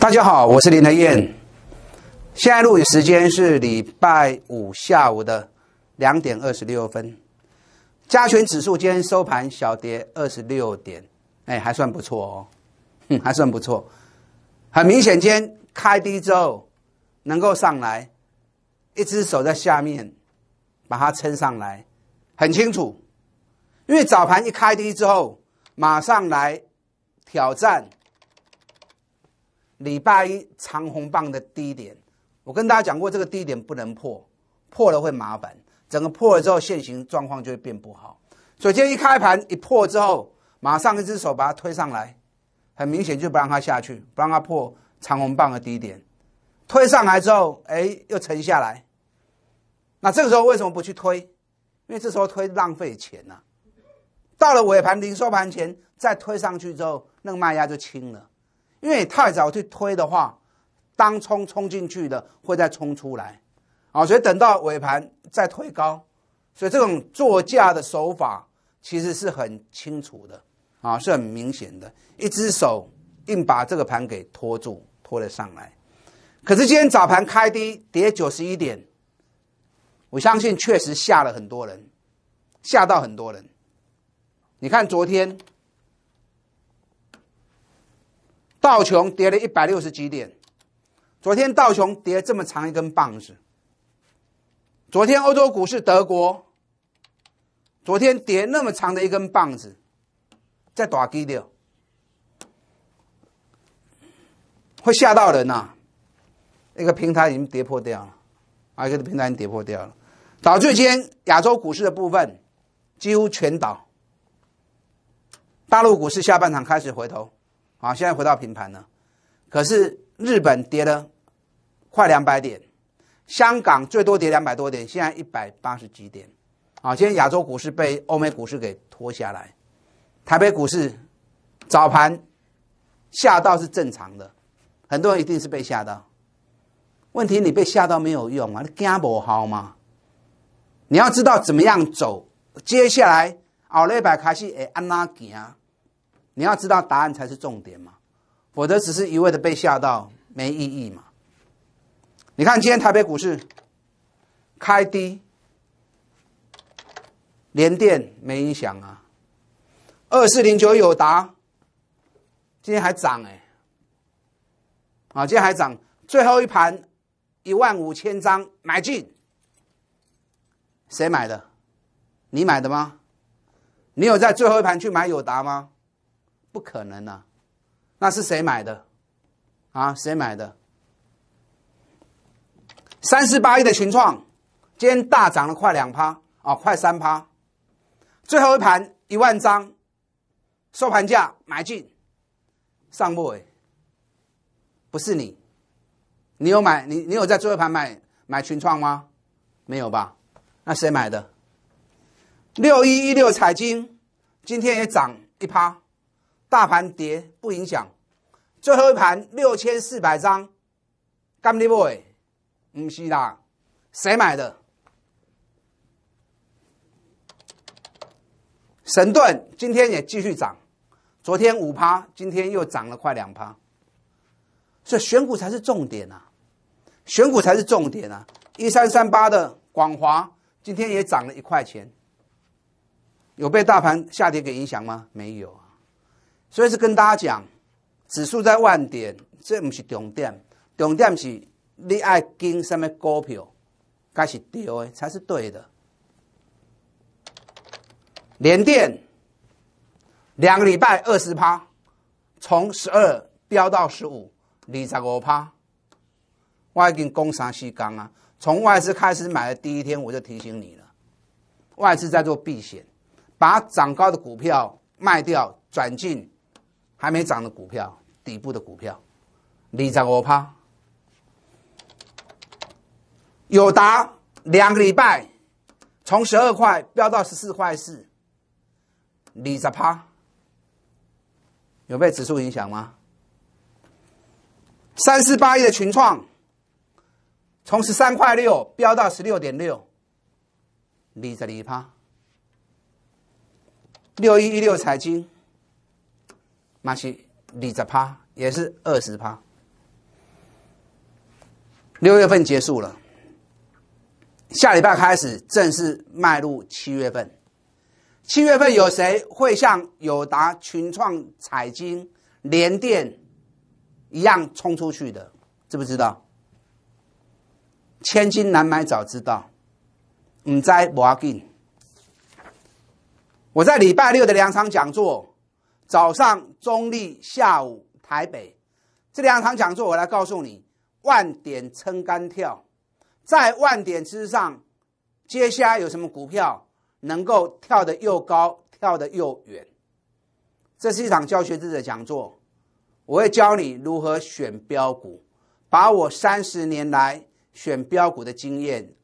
大家好，我是林德燕。现在录影时间是礼拜五下午的两点二十六分。加权指数今天收盘小跌二十六点，哎，还算不错哦，哼，还算不错。很明显，天开低之后能够上来，一只手在下面把它撑上来，很清楚。因为早盘一开低之后，马上来挑战。礼拜一长红棒的低点，我跟大家讲过，这个低点不能破，破了会麻烦。整个破了之后，现行状况就会变不好。所以今天一开盘一破之后，马上一只手把它推上来，很明显就不让它下去，不让它破长红棒的低点。推上来之后，哎，又沉下来。那这个时候为什么不去推？因为这时候推浪费钱呐。到了尾盘、临收盘前再推上去之后，那个卖压就轻了。因为太早去推的话，当冲冲进去的会再冲出来，啊，所以等到尾盘再推高，所以这种作价的手法其实是很清楚的，啊，是很明显的，一只手硬把这个盘给拖住，拖了上来。可是今天早盘开低跌九十一点，我相信确实吓了很多人，吓到很多人。你看昨天。道琼跌了一百六十几点？昨天道琼跌这么长一根棒子。昨天欧洲股市德国，昨天跌那么长的一根棒子，在打低掉，会吓到人呐！一个平台已经跌破掉了，啊，一个平台已经跌破掉了，导致今天亚洲股市的部分几乎全倒。大陆股市下半场开始回头。好，现在回到平盘了。可是日本跌了快两百点，香港最多跌两百多点，现在一百八十几点。啊，今天亚洲股市被欧美股市给拖下来。台北股市早盘吓到是正常的，很多人一定是被吓到。问题你被吓到没有用啊，你惊不好吗？你要知道怎么样走，接下来奥利拜卡西会安哪行？你要知道答案才是重点嘛，否则只是一味的被吓到没意义嘛。你看今天台北股市开低，连电没影响啊，二四零九友达今天还涨哎，啊今天还涨，最后一盘一万五千张买进，谁买的？你买的吗？你有在最后一盘去买友达吗？不可能呢，那是谁买的？啊，谁买的？三十八亿的群创，今天大涨了快两趴啊，快三趴。最后一盘一万张，收盘价买进，上不哎，不是你，你有买你你有在最后一盘买买群创吗？没有吧？那谁买的？六一一六彩金，今天也涨一趴。大盘跌不影响，最后一盘六千四百张，干你 boy，唔是啦，谁买的？神盾今天也继续涨，昨天五趴，今天又涨了快两趴。所以选股才是重点啊，选股才是重点啊！一三三八的广华今天也涨了一块钱，有被大盘下跌给影响吗？没有。所以是跟大家讲，指数在万点，这不是重点，重点是你爱跟什么股票，该是对的才是对的。连电两个礼拜二十趴，从十二飙到十五，二十五趴。我已经工商息刚啊，从外资开始买的第一天，我就提醒你了，外资在做避险，把涨高的股票卖掉，转进。还没涨的股票，底部的股票，你涨我趴，有达两个礼拜，从十二块飙到十四块四，你涨趴，有被指数影响吗？三四八一的群创，从十三块六飙到十六点六，你涨你趴，六一一六财经。马斯里泽趴，也是二十趴，六月份结束了，下礼拜开始正式迈入七月份。七月份有谁会像友达、群创、彩晶、联电一样冲出去的？知不知道？千金难买早知道，唔知 b 要紧。我在礼拜六的两场讲座。早上中立，下午台北，这两场讲座我来告诉你。万点撑杆跳，在万点之上，接下来有什么股票能够跳得又高、跳得又远？这是一场教学式的讲座，我会教你如何选标股，把我三十年来选标股的经验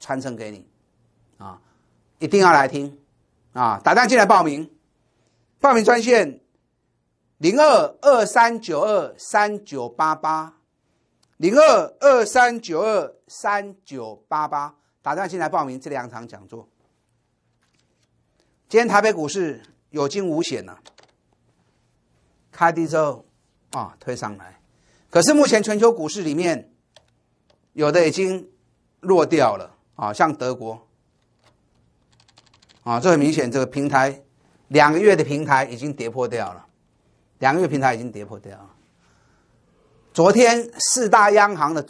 传承给你。啊，一定要来听，啊，打电进来报名。报名专线零二二三九二三九八八零二二三九二三九八八，打电话进来报名这两场讲座。今天台北股市有惊无险呐，开低之后啊推上来，可是目前全球股市里面有的已经落掉了啊，像德国啊，这很明显这个平台。两个月的平台已经跌破掉了，两个月平台已经跌破掉了。昨天四大央行的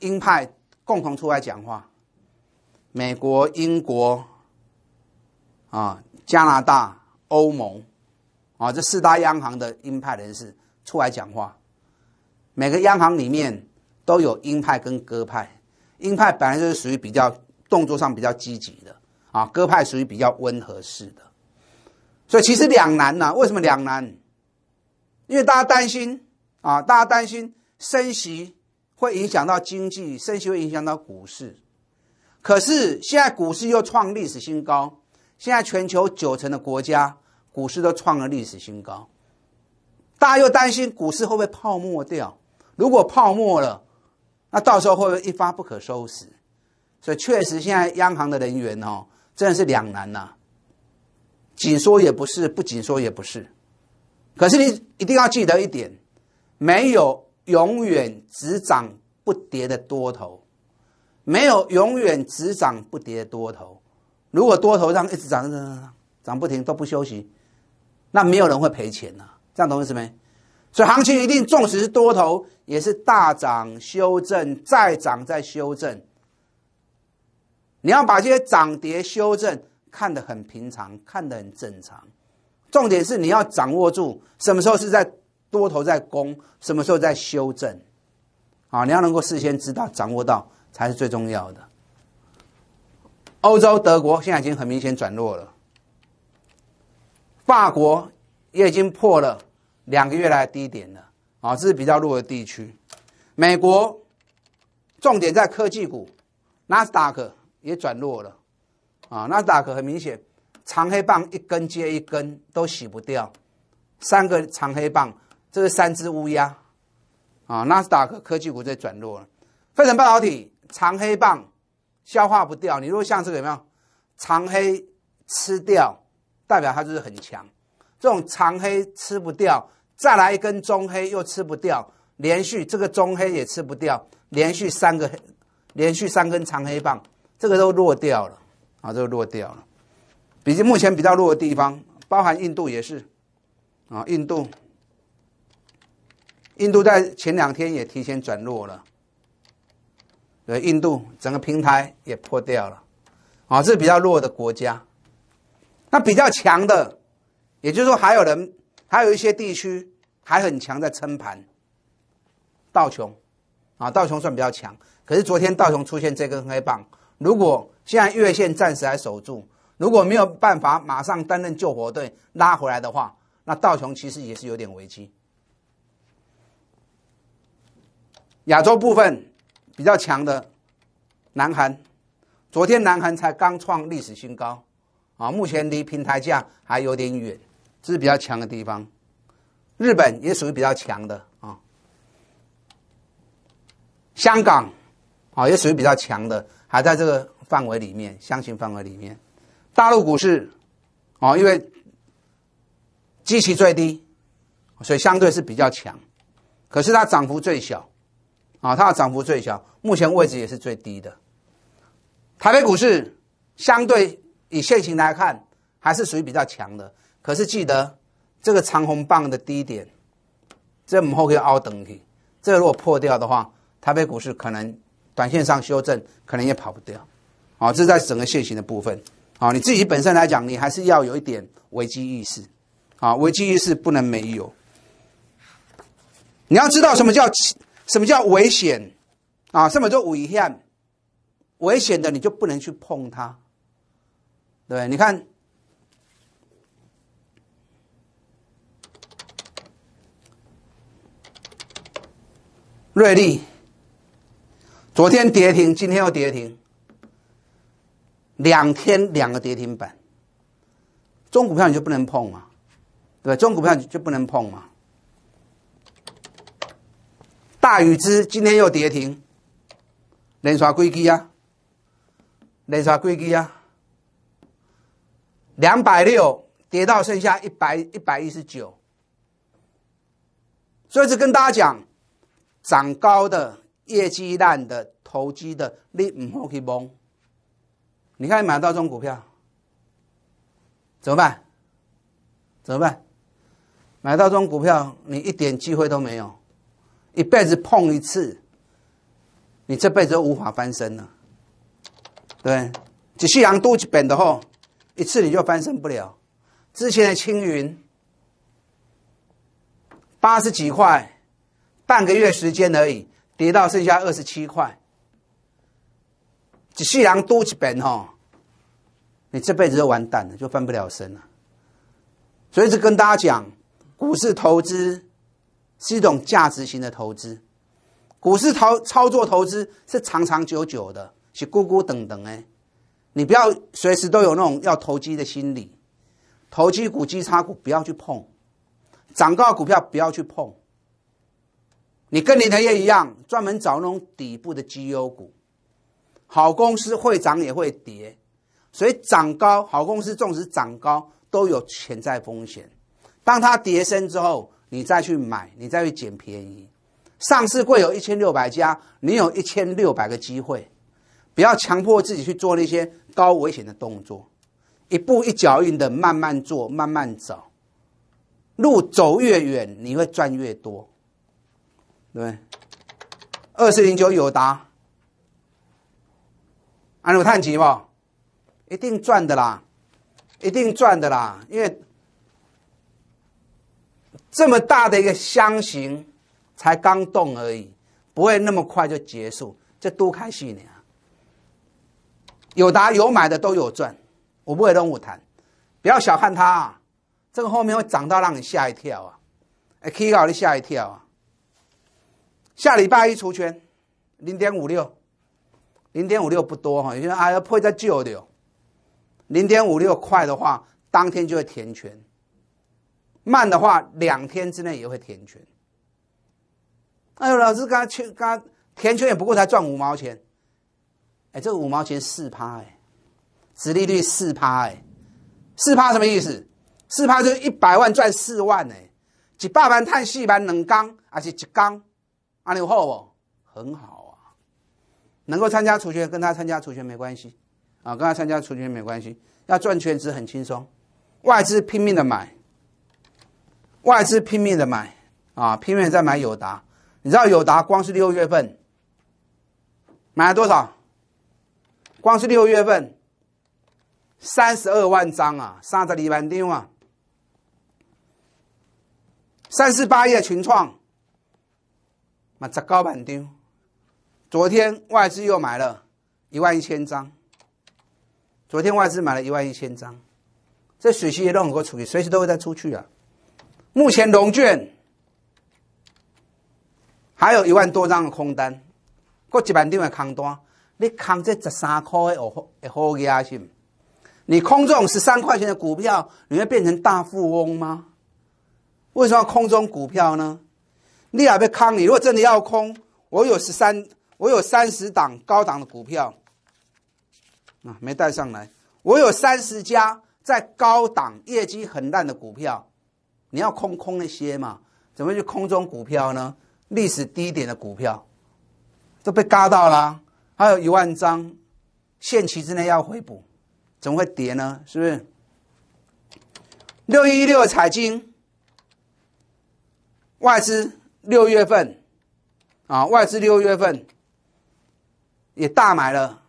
鹰派共同出来讲话，美国、英国、啊加拿大、欧盟，啊这四大央行的鹰派人士出来讲话。每个央行里面都有鹰派跟鸽派，鹰派本来就是属于比较动作上比较积极的，啊鸽派属于比较温和式的。所以其实两难呐，为什么两难？因为大家担心啊，大家担心升息会影响到经济，升息会影响到股市。可是现在股市又创历史新高，现在全球九成的国家股市都创了历史新高。大家又担心股市会不会泡沫掉？如果泡沫了，那到时候会不会一发不可收拾？所以确实，现在央行的人员哦，真的是两难呐。紧缩也不是，不紧缩也不是。可是你一定要记得一点：没有永远只涨不跌的多头，没有永远只涨不跌的多头。如果多头上一直涨，涨不停都不休息，那没有人会赔钱呐。这样懂意思没？所以行情一定，纵使是多头，也是大涨、修正、再涨、再修正。你要把这些涨跌、修正。看得很平常，看得很正常，重点是你要掌握住什么时候是在多头在攻，什么时候在修正，啊，你要能够事先知道、掌握到才是最重要的。欧洲德国现在已经很明显转弱了，法国也已经破了两个月来的低点了，啊，这是比较弱的地区。美国重点在科技股，纳斯达克也转弱了。啊，斯达克很明显，长黑棒一根接一根都洗不掉，三个长黑棒，这是三只乌鸦，啊，纳斯达克科技股在转弱了，飞尘半导体长黑棒消化不掉，你如果像这个怎么样，长黑吃掉，代表它就是很强，这种长黑吃不掉，再来一根中黑又吃不掉，连续这个中黑也吃不掉，连续三个黑，连续三根长黑棒，这个都弱掉了。啊，就弱掉了。比目前比较弱的地方，包含印度也是，啊，印度，印度在前两天也提前转弱了，对，印度整个平台也破掉了，啊，这是比较弱的国家。那比较强的，也就是说还有人，还有一些地区还很强在撑盘。道琼，啊，道琼算比较强，可是昨天道琼出现这根黑棒，如果。现在越线暂时还守住，如果没有办法马上担任救火队拉回来的话，那道琼其实也是有点危机。亚洲部分比较强的，南韩，昨天南韩才刚创历史新高，啊，目前离平台价还有点远，这是比较强的地方。日本也属于比较强的啊，香港啊也属于比较强的，还在这个。范围里面，箱型范围里面，大陆股市，哦，因为基期最低，所以相对是比较强，可是它涨幅最小，啊，它的涨幅最小，目前位置也是最低的。台北股市相对以现行来看，还是属于比较强的，可是记得这个长红棒的低点，这母后可以凹等去，这如果破掉的话，台北股市可能短线上修正，可能也跑不掉。好，这是在整个现行的部分。啊，你自己本身来讲，你还是要有一点危机意识。啊，危机意识不能没有。你要知道什么叫什么叫危险，啊，什么叫危险？危险的你就不能去碰它。对，你看，瑞丽，昨天跌停，今天又跌停。两天两个跌停板，中股票你就不能碰嘛，对吧？中股票你就不能碰嘛。大禹之今天又跌停，连刷亏基呀，连刷亏基呀，两百六跌到剩下一百一百一十九。所以是跟大家讲，涨高的、业绩烂的、投机的，你唔好去蒙。你看买到种股票，怎么办？怎么办？买到种股票，你一点机会都没有，一辈子碰一次，你这辈子都无法翻身了。对，只是羊都去本的吼，一次你就翻身不了。之前的青云八十几块，半个月时间而已，跌到剩下二十七块。只世人多一本吼，你这辈子就完蛋了，就翻不了身了。所以是跟大家讲，股市投资是一种价值型的投资，股市操操作投资是长长久久的，是孤孤等等哎，你不要随时都有那种要投机的心理，投机股、基差股不要去碰，涨高的股票不要去碰。你跟林腾业一样，专门找那种底部的绩优股。好公司会涨也会跌，所以涨高好公司，纵使涨高都有潜在风险。当它跌升之后，你再去买，你再去捡便宜。上市会有一千六百家，你有一千六百个机会。不要强迫自己去做那些高危险的动作，一步一脚印的慢慢做，慢慢走路走越远，你会赚越多。对，二四零九有达。安有叹气不？一定赚的啦，一定赚的啦，因为这么大的一个箱型才刚动而已，不会那么快就结束，这多开心年。有答有买的都有赚，我不会跟我谈，不要小看它，啊，这个后面会涨到让你吓一跳啊，哎，可以搞你吓一跳啊。下礼拜一出圈，零点五六。零点五六不多哈，有些人啊要破在旧的哟。零点五六快的话，当天就会填权；慢的话，两天之内也会填权。哎，呦，老师，刚刚填权也不过才赚五毛钱。哎，这五毛钱四趴哎，殖利率四趴哎，四趴什么意思？四趴就是一百万赚四万哎，几百万碳四盘两缸还是几缸？阿你有好不？很好。能够参加除权，跟他参加除权没关系，啊，跟他参加除权没关系。要赚全值很轻松，外资拼命的买，外资拼命的买，啊，拼命在买友达。你知道友达光是六月份买了多少？光是六月份三十二万张啊，三十里万丁啊，三十八页群创买十九万丢。昨天外资又买了，一万一千张。昨天外资买了一万一千张，这水席也都很多处理，随时都会再出去啊。目前龙券还有一万多张空单，过几百年的空单，你扛这十三块的欧欧压性。你空中十三块钱的股票，你会变成大富翁吗？为什么空中股票呢？你还要坑你如果真的要空，我有十三。我有三十档高档的股票，啊，没带上来。我有三十家在高档业绩很烂的股票，你要空空那些嘛？怎么就空中股票呢？历史低点的股票都被嘎到了，还有一万张，限期之内要回补，怎么会跌呢？是不是？六一六财经，外资六月份，啊，外资六月份。也大买了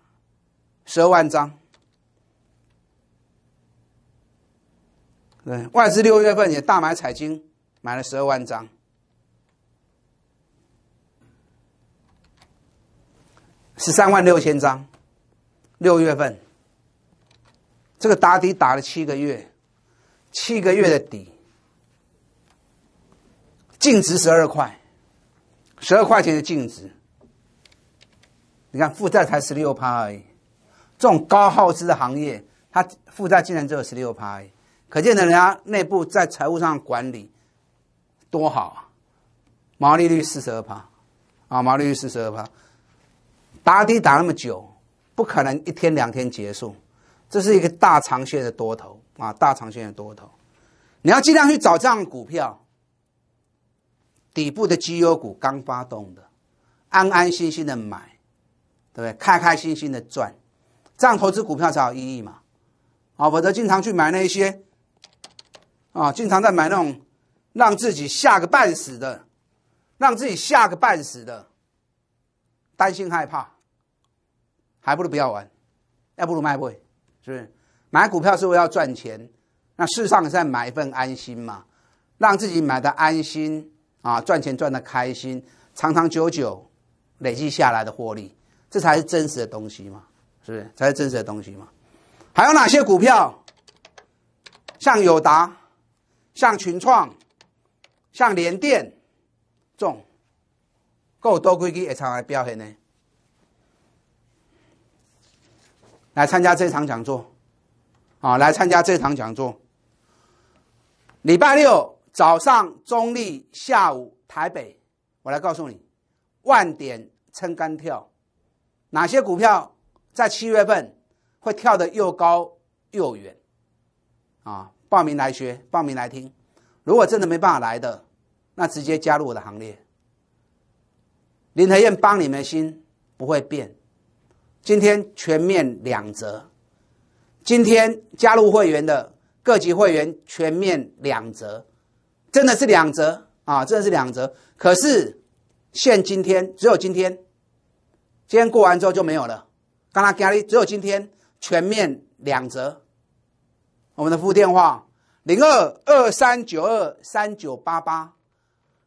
十二万张，对外资六月份也大买彩金，买了十二万张，十三万六千张。六月份这个打底打了七个月，七个月的底净值十二块，十二块钱的净值。你看负债才十六趴而已，这种高耗资的行业，它负债竟然只有十六趴，可见的，人家内部在财务上管理多好啊！毛利率四十二趴，啊，毛利率四十二趴，打底打那么久，不可能一天两天结束，这是一个大长线的多头啊！大长线的多头，你要尽量去找这样的股票，底部的绩优股刚发动的，安安心心的买。对不对？开开心心的赚，这样投资股票才有意义嘛？啊，否则经常去买那些，啊，经常在买那种让自己吓个半死的，让自己吓个半死的，担心害怕，还不如不要玩，还不如卖不是不是？买股票是为了赚钱，那事实上是在买一份安心嘛？让自己买的安心啊，赚钱赚的开心，长长久久累积下来的获利。这才是真实的东西嘛，是不是？才是真实的东西嘛。还有哪些股票？像友达，像群创，像联电，种够多规矩也常来表现呢？来参加这场讲座，啊，来参加这场讲座。礼拜六早上中立，下午台北，我来告诉你，万点撑杆跳。哪些股票在七月份会跳得又高又远？啊，报名来学，报名来听。如果真的没办法来的，那直接加入我的行列。林和燕帮你们的心不会变。今天全面两折，今天加入会员的各级会员全面两折，真的是两折啊，真的是两折。可是限今天，只有今天。今天过完之后就没有了，刚刚加的只有今天全面两折。我们的服务电话：零二二三九二三九八八，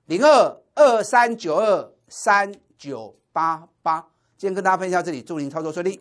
零二二三九二三九八八。今天跟大家分享这里，祝您操作顺利。